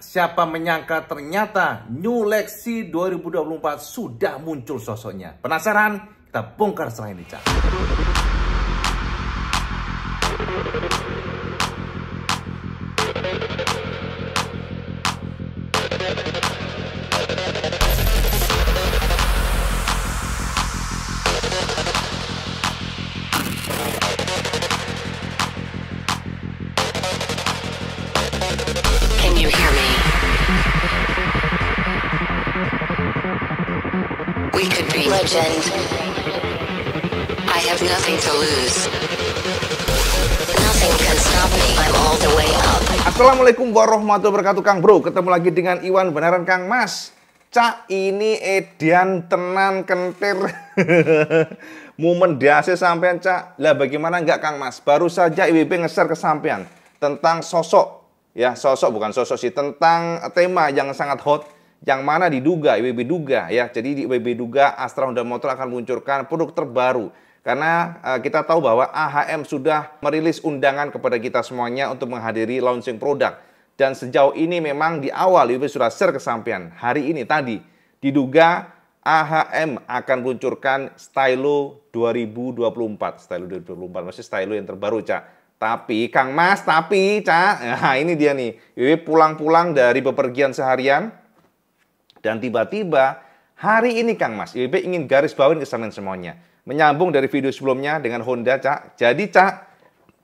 Siapa menyangka ternyata New Lexi 2024 sudah muncul sosoknya. Penasaran? Kita bongkar selain ini, Cak. legend. I have nothing to lose. Nothing can stop me. I'm all the way up. Assalamualaikum warahmatullahi wabarakatuh Kang Bro. Ketemu lagi dengan Iwan beneran Kang Mas. Cak ini edian tenan kentir. Momen diase sampean Cak. Lah bagaimana enggak Kang Mas? Baru saja IWB ngeser ke sampean tentang sosok ya sosok bukan sosok sih tentang tema yang sangat hot yang mana diduga IWB Duga ya. Jadi di IWB Duga Astra Honda Motor akan meluncurkan produk terbaru karena uh, kita tahu bahwa AHM sudah merilis undangan kepada kita semuanya untuk menghadiri launching produk. Dan sejauh ini memang di awal IWB sudah share kesampaian. Hari ini tadi diduga AHM akan meluncurkan Stylo 2024. Stylo 2024 masih Stylo yang terbaru, Cak. Tapi, Kang Mas, tapi, Cak, nah ini dia nih. IWB pulang-pulang dari bepergian seharian, dan tiba-tiba hari ini Kang Mas, IBB ingin garis bawain kesamaan semuanya. Menyambung dari video sebelumnya dengan Honda, Cak. Jadi, Cak,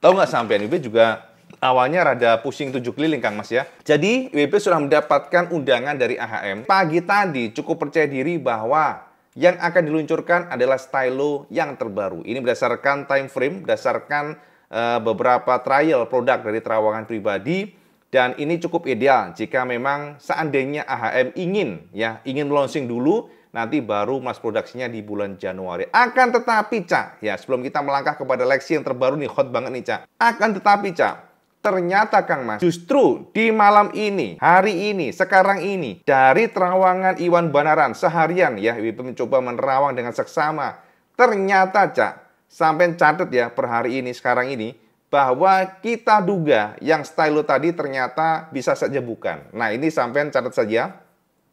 tahu nggak sampean IBB juga awalnya rada pusing tujuh keliling Kang Mas ya. Jadi IBB sudah mendapatkan undangan dari AHM. Pagi tadi cukup percaya diri bahwa yang akan diluncurkan adalah stylo yang terbaru. Ini berdasarkan time frame, berdasarkan uh, beberapa trial produk dari terawangan pribadi dan ini cukup ideal jika memang seandainya AHM ingin ya ingin launching dulu nanti baru mas produksinya di bulan Januari. Akan tetapi Cak, ya sebelum kita melangkah kepada Lexi yang terbaru nih hot banget nih Cak. Akan tetapi Cak, Ternyata Kang Mas, justru di malam ini, hari ini, sekarang ini, dari terawangan Iwan Banaran seharian ya, Wibi mencoba menerawang dengan seksama. Ternyata Cak, sampai catat ya per hari ini, sekarang ini, bahwa kita duga yang stylo tadi ternyata bisa saja bukan. Nah ini sampean catat saja,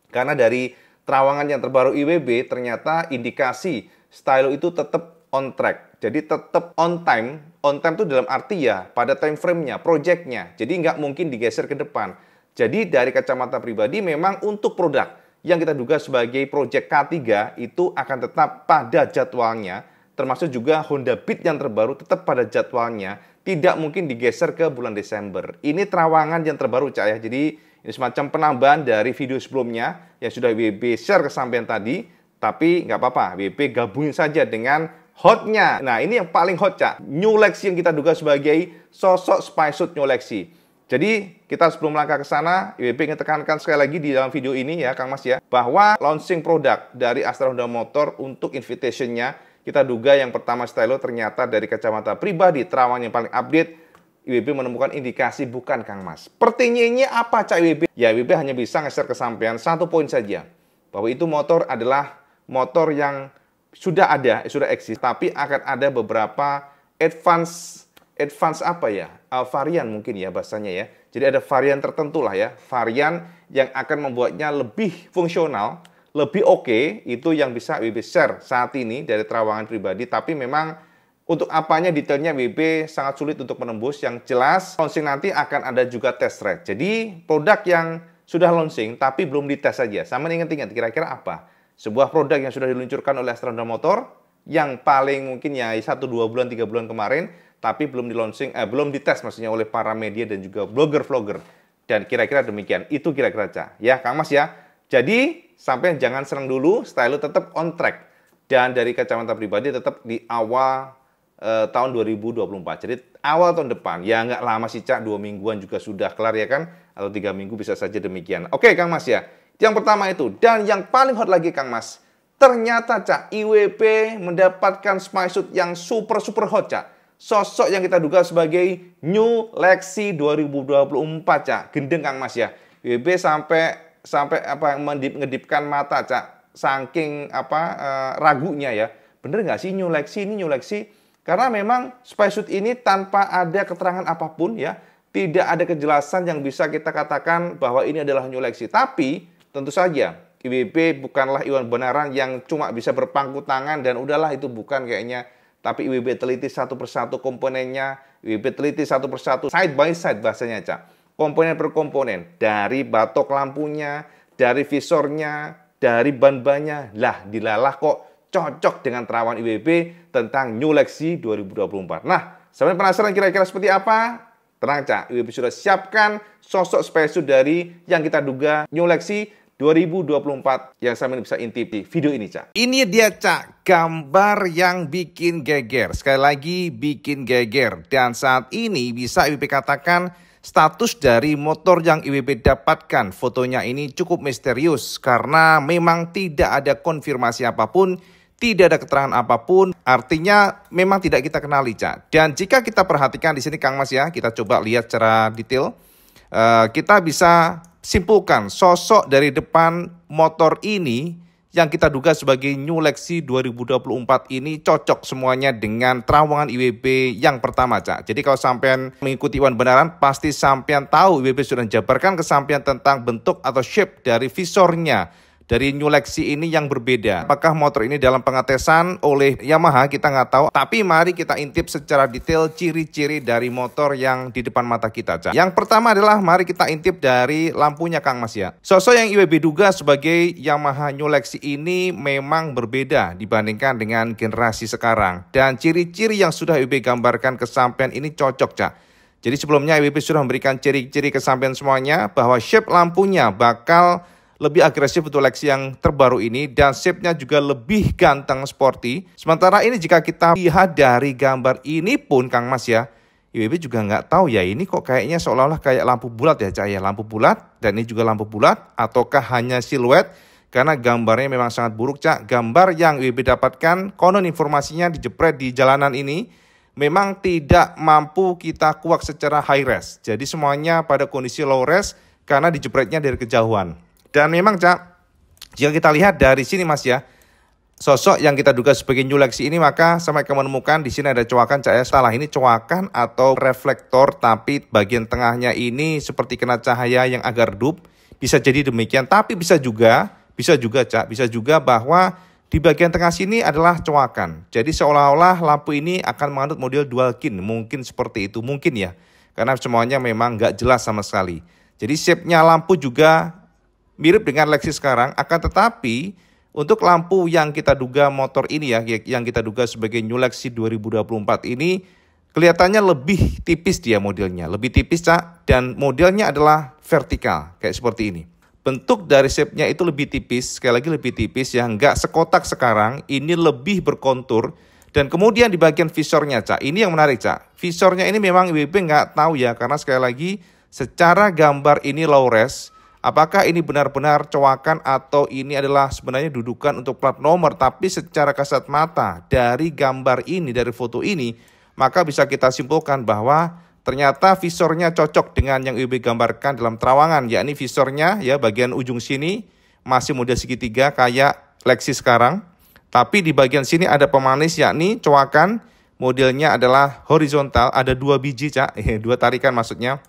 karena dari terawangan yang terbaru IWB ternyata indikasi stylo itu tetap on track. Jadi tetap on time, on time itu dalam arti ya pada time frame-nya, project-nya. Jadi nggak mungkin digeser ke depan. Jadi dari kacamata pribadi memang untuk produk yang kita duga sebagai project K3 itu akan tetap pada jadwalnya termasuk juga Honda Beat yang terbaru tetap pada jadwalnya, tidak mungkin digeser ke bulan Desember. Ini terawangan yang terbaru, Cak ya. Jadi ini semacam penambahan dari video sebelumnya yang sudah WB share kesampaian tadi, tapi nggak apa-apa, WB gabungin saja dengan hotnya. Nah, ini yang paling hot, Cak. New Lexi yang kita duga sebagai sosok spy suit New Lexi. Jadi kita sebelum melangkah ke sana, IWP ingin tekankan sekali lagi di dalam video ini ya Kang Mas ya, bahwa launching produk dari Astra Honda Motor untuk invitation-nya kita duga yang pertama Stylo ternyata dari kacamata pribadi, terawang yang paling update, IWB menemukan indikasi bukan Kang Mas. Pertanyaannya apa Cak IWB? Ya IWB hanya bisa ngeser kesampaian satu poin saja. Bahwa itu motor adalah motor yang sudah ada, eh, sudah eksis. Tapi akan ada beberapa advance, advance apa ya? Uh, varian mungkin ya bahasanya ya. Jadi ada varian tertentu lah ya. Varian yang akan membuatnya lebih fungsional lebih oke okay, itu yang bisa WB share saat ini dari terawangan pribadi tapi memang untuk apanya detailnya WB sangat sulit untuk menembus yang jelas launching nanti akan ada juga test rate jadi produk yang sudah launching tapi belum dites saja sama ingat-ingat kira-kira apa sebuah produk yang sudah diluncurkan oleh Astronda Motor yang paling mungkin ya 1 2 bulan 3 bulan kemarin tapi belum di launching eh, belum dites maksudnya oleh para media dan juga blogger-vlogger dan kira-kira demikian itu kira-kira ya Kang Mas ya jadi, sampai jangan serang dulu, style tetap on track. Dan dari kacamata pribadi tetap di awal eh, tahun 2024. Jadi awal tahun depan, ya nggak lama sih Cak, dua mingguan juga sudah kelar ya kan? Atau tiga minggu bisa saja demikian. Oke Kang Mas ya, yang pertama itu. Dan yang paling hot lagi Kang Mas, ternyata Cak, IWP mendapatkan spy yang super-super hot Cak sosok yang kita duga sebagai New Lexi 2024 cak Gendeng Kang Mas ya. IWP sampai sampai apa mendip, ngedipkan mata cak saking apa eh, ragunya ya bener nggak sih nyuleksi ini nyuleksi karena memang spacesuit ini tanpa ada keterangan apapun ya tidak ada kejelasan yang bisa kita katakan bahwa ini adalah nyuleksi tapi tentu saja IWB bukanlah Iwan benaran yang cuma bisa berpangku tangan dan udahlah itu bukan kayaknya tapi IWB teliti satu persatu komponennya IWB teliti satu persatu side by side bahasanya cak komponen per komponen dari batok lampunya, dari visornya, dari ban-bannya. Lah, dilalah kok cocok dengan terawan IWB tentang New Lexi 2024. Nah, sampai penasaran kira-kira seperti apa? Tenang, Cak. IWB sudah siapkan sosok spesial dari yang kita duga New Lexi 2024 yang saya bisa intip di video ini, Cak. Ini dia, Cak, gambar yang bikin geger. Sekali lagi, bikin geger. Dan saat ini bisa IWB katakan Status dari motor yang IWB dapatkan fotonya ini cukup misterius karena memang tidak ada konfirmasi apapun, tidak ada keterangan apapun, artinya memang tidak kita kenali, Cak. Dan jika kita perhatikan di sini Kang Mas ya, kita coba lihat secara detail, eh, kita bisa simpulkan sosok dari depan motor ini yang kita duga sebagai New Lexi 2024 ini cocok semuanya dengan terawangan IWB yang pertama, Cak. Jadi kalau sampean mengikuti Iwan benaran, pasti sampean tahu IWB sudah menjabarkan ke tentang bentuk atau shape dari visornya dari New Lexi ini yang berbeda. Apakah motor ini dalam pengetesan oleh Yamaha kita nggak tahu, tapi mari kita intip secara detail ciri-ciri dari motor yang di depan mata kita. Cak. Yang pertama adalah mari kita intip dari lampunya Kang Mas ya. Sosok yang IWB duga sebagai Yamaha New Lexi ini memang berbeda dibandingkan dengan generasi sekarang. Dan ciri-ciri yang sudah IWB gambarkan kesampaian ini cocok Cak. jadi sebelumnya IWB sudah memberikan ciri-ciri kesampaian semuanya bahwa shape lampunya bakal lebih agresif untuk Lexi yang terbaru ini dan shape-nya juga lebih ganteng sporty. Sementara ini jika kita lihat dari gambar ini pun Kang Mas ya, IWB juga nggak tahu ya ini kok kayaknya seolah-olah kayak lampu bulat ya cahaya lampu bulat dan ini juga lampu bulat ataukah hanya siluet karena gambarnya memang sangat buruk Cak. Gambar yang IWB dapatkan konon informasinya dijepret di jalanan ini memang tidak mampu kita kuak secara high res. Jadi semuanya pada kondisi low res karena dijepretnya dari kejauhan. Dan memang Cak, jika kita lihat dari sini Mas ya, sosok yang kita duga sebagai New Lexi ini maka sampai kita menemukan di sini ada coakan cahaya salah ini coakan atau reflektor tapi bagian tengahnya ini seperti kena cahaya yang agak redup bisa jadi demikian tapi bisa juga bisa juga cak bisa juga bahwa di bagian tengah sini adalah coakan jadi seolah-olah lampu ini akan menganut model dual kin mungkin seperti itu mungkin ya karena semuanya memang nggak jelas sama sekali jadi shape-nya lampu juga mirip dengan Lexus sekarang, akan tetapi untuk lampu yang kita duga motor ini ya, yang kita duga sebagai New Lexi 2024 ini kelihatannya lebih tipis dia modelnya, lebih tipis cak dan modelnya adalah vertikal kayak seperti ini. Bentuk dari shape-nya itu lebih tipis, sekali lagi lebih tipis yang nggak sekotak sekarang, ini lebih berkontur. Dan kemudian di bagian visornya cak, ini yang menarik cak. Visornya ini memang WP nggak tahu ya, karena sekali lagi secara gambar ini low res, Apakah ini benar-benar coakan atau ini adalah sebenarnya dudukan untuk plat nomor tapi secara kasat mata dari gambar ini dari foto ini maka bisa kita simpulkan bahwa ternyata visornya cocok dengan yang UB gambarkan dalam terawangan yakni visornya ya bagian ujung sini masih model segitiga kayak Lexi sekarang tapi di bagian sini ada pemanis yakni coakan modelnya adalah horizontal ada dua biji cak dua tarikan maksudnya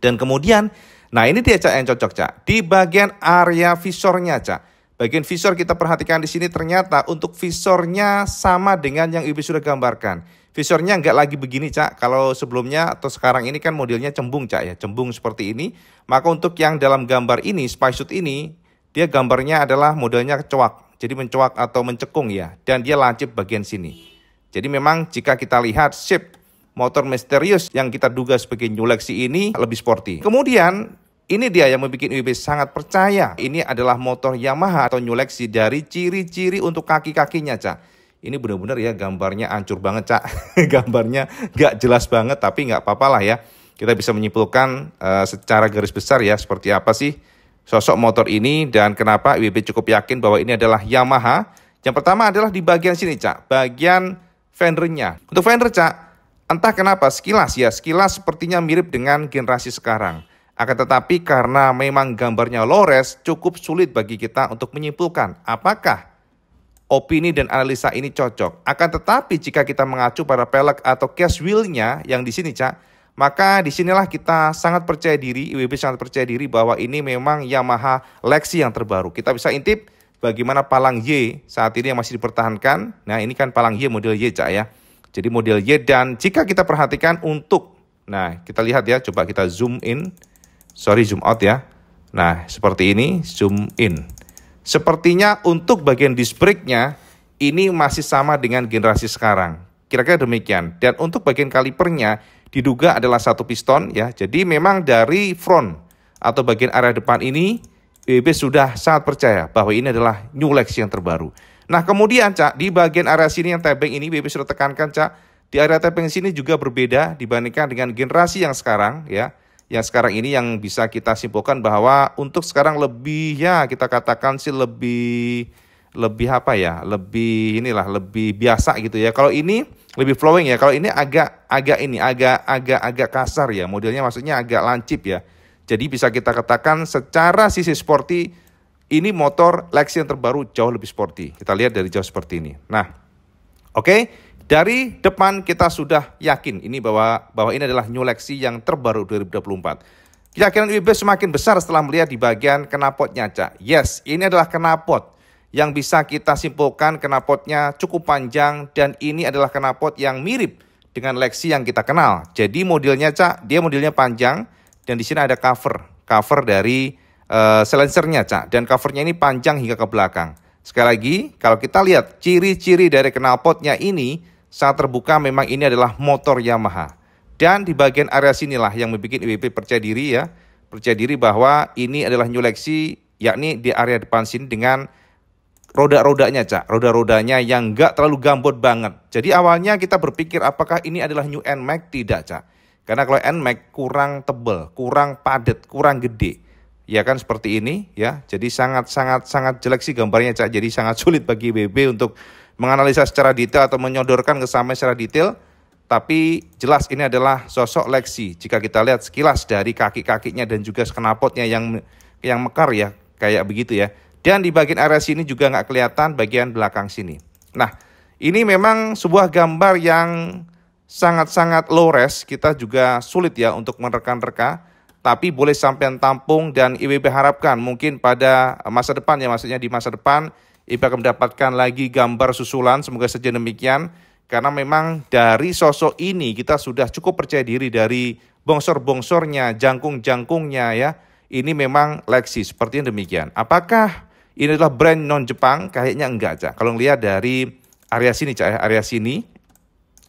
dan kemudian Nah ini dia Cak yang cocok Cak. Di bagian area visornya Cak. Bagian visor kita perhatikan di sini ternyata untuk visornya sama dengan yang Ibu sudah gambarkan. Visornya nggak lagi begini Cak, kalau sebelumnya atau sekarang ini kan modelnya cembung Cak ya, cembung seperti ini. Maka untuk yang dalam gambar ini, suit ini, dia gambarnya adalah modelnya cuak. Jadi mencuak atau mencekung ya, dan dia lancip bagian sini. Jadi memang jika kita lihat shape motor misterius yang kita duga sebagai New Lexi ini lebih sporty. Kemudian ini dia yang membuat UIB sangat percaya. Ini adalah motor Yamaha atau New Lexi dari ciri-ciri untuk kaki-kakinya, Cak. Ini benar-benar ya gambarnya ancur banget, Cak. gambarnya gak jelas banget, tapi nggak apa-apa lah ya. Kita bisa menyimpulkan uh, secara garis besar ya, seperti apa sih sosok motor ini dan kenapa IBB cukup yakin bahwa ini adalah Yamaha. Yang pertama adalah di bagian sini, Cak, bagian fendernya. Untuk fender, Cak, entah kenapa sekilas ya, sekilas sepertinya mirip dengan generasi sekarang. Akan tetapi karena memang gambarnya lores, cukup sulit bagi kita untuk menyimpulkan apakah opini dan analisa ini cocok. Akan tetapi jika kita mengacu pada pelek atau cash wheel-nya yang di sini, Cak, maka disinilah kita sangat percaya diri, IWB sangat percaya diri bahwa ini memang Yamaha Lexi yang terbaru. Kita bisa intip bagaimana palang Y saat ini yang masih dipertahankan. Nah ini kan palang Y model Y cak ya. Jadi model Y dan jika kita perhatikan untuk, nah kita lihat ya, coba kita zoom in sorry zoom out ya. Nah, seperti ini zoom in. Sepertinya untuk bagian disc brake-nya ini masih sama dengan generasi sekarang. Kira-kira demikian. Dan untuk bagian kalipernya diduga adalah satu piston ya. Jadi memang dari front atau bagian area depan ini BB sudah sangat percaya bahwa ini adalah new Lex yang terbaru. Nah kemudian Cak, di bagian area sini yang tebing ini BB sudah tekankan Cak, di area tebing sini juga berbeda dibandingkan dengan generasi yang sekarang ya yang sekarang ini yang bisa kita simpulkan bahwa untuk sekarang lebih ya kita katakan sih lebih lebih apa ya lebih inilah lebih biasa gitu ya kalau ini lebih flowing ya kalau ini agak agak ini agak agak agak kasar ya modelnya maksudnya agak lancip ya jadi bisa kita katakan secara sisi sporty ini motor Lexi yang terbaru jauh lebih sporty kita lihat dari jauh seperti ini nah oke okay? Dari depan kita sudah yakin ini bahwa bahwa ini adalah new Lexi yang terbaru 2024. Keyakinan IBB semakin besar setelah melihat di bagian knapotnya, Cak. Yes, ini adalah knapot yang bisa kita simpulkan knapotnya cukup panjang dan ini adalah knapot yang mirip dengan Lexi yang kita kenal. Jadi modelnya, Cak, dia modelnya panjang dan di sini ada cover, cover dari uh, silencernya, Cak. Dan covernya ini panjang hingga ke belakang. Sekali lagi, kalau kita lihat ciri-ciri dari knalpotnya ini, saat terbuka memang ini adalah motor Yamaha. Dan di bagian area sinilah yang membuat IWP percaya diri ya. Percaya diri bahwa ini adalah new Lexi yakni di area depan sini dengan roda-rodanya cak. Roda-rodanya yang nggak terlalu gambot banget. Jadi awalnya kita berpikir apakah ini adalah new NMAX? Tidak cak. Karena kalau NMAX kurang tebel, kurang padat, kurang gede ya kan seperti ini ya. Jadi sangat sangat sangat jelek sih gambarnya Cak. Jadi sangat sulit bagi BB untuk menganalisa secara detail atau menyodorkan ke sampai secara detail. Tapi jelas ini adalah sosok Lexi. Jika kita lihat sekilas dari kaki-kakinya dan juga skenapotnya yang yang mekar ya, kayak begitu ya. Dan di bagian area sini juga nggak kelihatan bagian belakang sini. Nah, ini memang sebuah gambar yang sangat-sangat low res. Kita juga sulit ya untuk merekam reka tapi boleh sampean tampung dan IWB harapkan mungkin pada masa depan ya maksudnya di masa depan IWB akan mendapatkan lagi gambar susulan semoga saja demikian karena memang dari sosok ini kita sudah cukup percaya diri dari bongsor-bongsornya, jangkung-jangkungnya ya. Ini memang Lexi sepertinya demikian. Apakah ini adalah brand non Jepang? Kayaknya enggak, aja Kalau lihat dari area sini, Cak, ya, area sini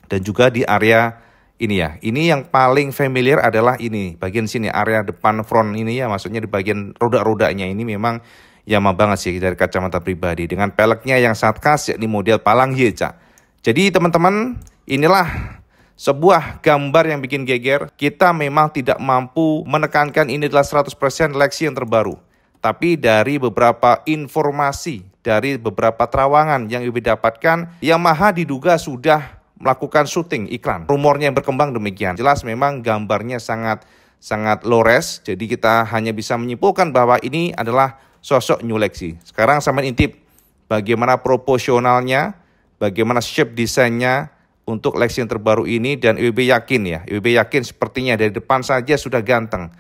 dan juga di area ini ya. Ini yang paling familiar adalah ini, bagian sini area depan front ini ya, maksudnya di bagian roda-rodanya ini memang Yamaha banget sih dari kacamata pribadi dengan peleknya yang sangat khas yakni model palang Yeca. Jadi teman-teman, inilah sebuah gambar yang bikin geger, kita memang tidak mampu menekankan ini adalah 100% leksi yang terbaru. Tapi dari beberapa informasi, dari beberapa terawangan yang lebih dapatkan, Yamaha diduga sudah melakukan syuting iklan. Rumornya yang berkembang demikian. Jelas memang gambarnya sangat sangat low jadi kita hanya bisa menyimpulkan bahwa ini adalah sosok New Lexi. Sekarang sama intip bagaimana proporsionalnya, bagaimana shape desainnya untuk Lexi yang terbaru ini dan IWB yakin ya, IWB yakin sepertinya dari depan saja sudah ganteng.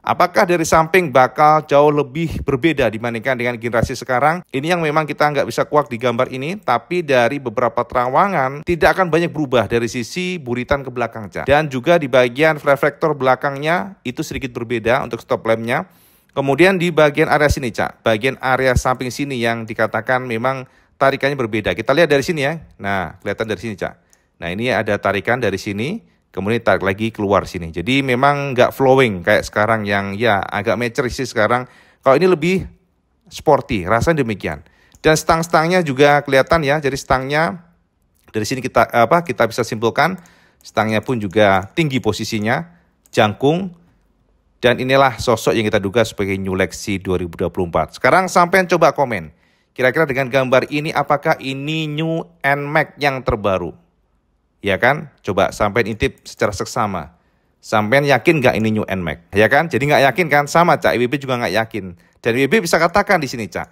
Apakah dari samping bakal jauh lebih berbeda dibandingkan dengan generasi sekarang? Ini yang memang kita nggak bisa kuak di gambar ini, tapi dari beberapa terawangan tidak akan banyak berubah dari sisi buritan ke belakang. cat. Dan juga di bagian reflektor belakangnya itu sedikit berbeda untuk stop lampnya. Kemudian di bagian area sini, Cak, bagian area samping sini yang dikatakan memang tarikannya berbeda. Kita lihat dari sini ya. Nah, kelihatan dari sini, Cak. Nah, ini ada tarikan dari sini kemudian tarik lagi keluar sini. Jadi memang nggak flowing kayak sekarang yang ya agak mature sih sekarang. Kalau ini lebih sporty, rasanya demikian. Dan stang-stangnya juga kelihatan ya. Jadi stangnya dari sini kita apa kita bisa simpulkan stangnya pun juga tinggi posisinya, jangkung dan inilah sosok yang kita duga sebagai New Lexi 2024. Sekarang sampai coba komen. Kira-kira dengan gambar ini apakah ini New NMAX yang terbaru? Ya kan? Coba sampein intip secara seksama. Sampean yakin nggak ini new NMAX? Ya kan? Jadi nggak yakin kan? Sama Cak IWB juga nggak yakin. Dan IWB bisa katakan di sini Cak,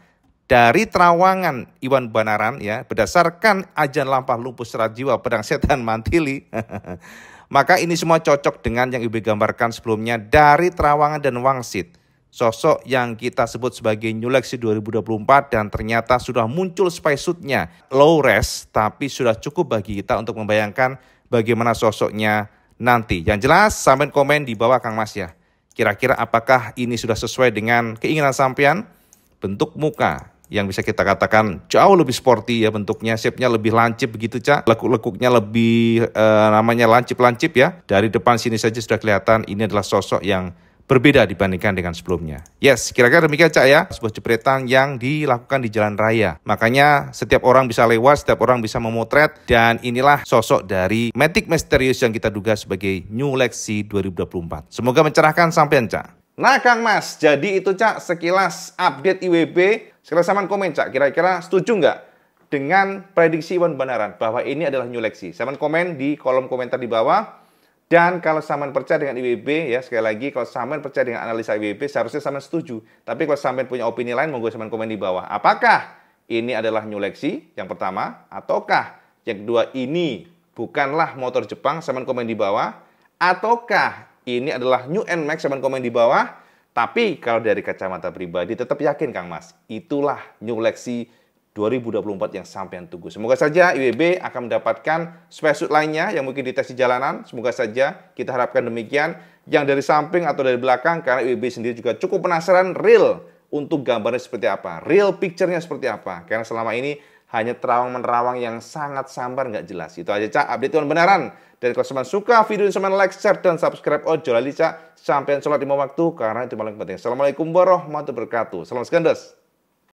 dari terawangan Iwan Banaran ya, berdasarkan ajan lampah lumpuh serat jiwa pedang setan mantili, maka ini semua cocok dengan yang IWB gambarkan sebelumnya dari terawangan dan wangsit sosok yang kita sebut sebagai New Lexi 2024 dan ternyata sudah muncul spacesuitnya low res tapi sudah cukup bagi kita untuk membayangkan bagaimana sosoknya nanti. Yang jelas sampai komen di bawah Kang Mas ya. Kira-kira apakah ini sudah sesuai dengan keinginan sampean? Bentuk muka yang bisa kita katakan jauh lebih sporty ya bentuknya, shape-nya lebih lancip begitu, Cak. Lekuk-lekuknya lebih eh, namanya lancip-lancip ya. Dari depan sini saja sudah kelihatan ini adalah sosok yang berbeda dibandingkan dengan sebelumnya. Yes, kira-kira demikian Cak ya, sebuah jepretan yang dilakukan di jalan raya. Makanya setiap orang bisa lewat, setiap orang bisa memotret, dan inilah sosok dari Matic Misterius yang kita duga sebagai New Lexi 2024. Semoga mencerahkan sampean Cak. Nah Kang Mas, jadi itu Cak sekilas update IWB, sekilas saman komen Cak, kira-kira setuju nggak? dengan prediksi Iwan Banaran bahwa ini adalah New Lexi. Saman komen di kolom komentar di bawah. Dan kalau Saman percaya dengan IWB, ya sekali lagi, kalau Saman percaya dengan analisa IWB, seharusnya Saman setuju. Tapi kalau Saman punya opini lain, monggo Saman komen di bawah. Apakah ini adalah New Lexi yang pertama, ataukah yang kedua ini bukanlah motor Jepang, Saman komen di bawah, ataukah ini adalah New Max Saman komen di bawah, tapi kalau dari kacamata pribadi tetap yakin Kang Mas, itulah New Lexi. 2024 yang sampean tunggu. Semoga saja IWB akan mendapatkan spesut lainnya yang mungkin dites di jalanan. Semoga saja kita harapkan demikian. Yang dari samping atau dari belakang, karena IWB sendiri juga cukup penasaran real untuk gambarnya seperti apa. Real picture-nya seperti apa. Karena selama ini hanya terawang-menerawang yang sangat sambar nggak jelas. Itu aja, Cak. Update Tuhan beneran. Dan kalau teman suka video ini, teman like, share, dan subscribe. Oh, jolali, Cak. Sampai sholat lima waktu, karena itu paling penting. Assalamualaikum warahmatullahi wabarakatuh. Salam sekandas.